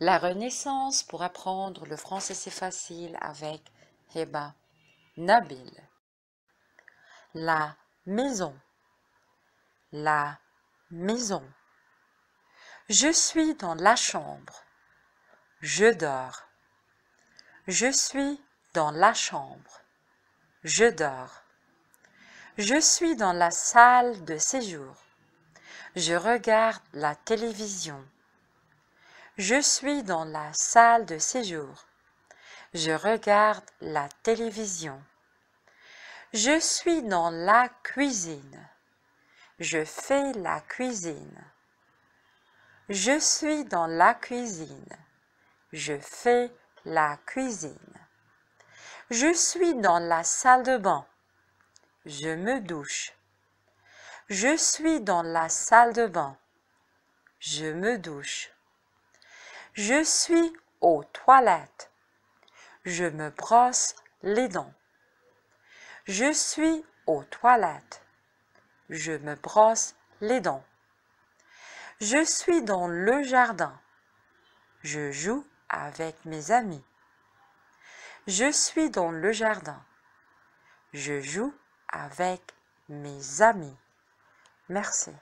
La Renaissance pour apprendre le français c'est facile avec Heba eh ben, Nabil. La maison. La maison. Je suis dans la chambre. Je dors. Je suis dans la chambre. Je dors. Je suis dans la salle de séjour. Je regarde la télévision. Je suis dans la salle de séjour. Je regarde la télévision. Je suis dans la cuisine. Je fais la cuisine. Je suis dans la cuisine. Je fais la cuisine. Je suis dans la salle de bain. Je me douche. Je suis dans la salle de bain. Je me douche. Je suis aux toilettes. Je me brosse les dents. Je suis aux toilettes. Je me brosse les dents. Je suis dans le jardin. Je joue avec mes amis. Je suis dans le jardin. Je joue avec mes amis. Merci.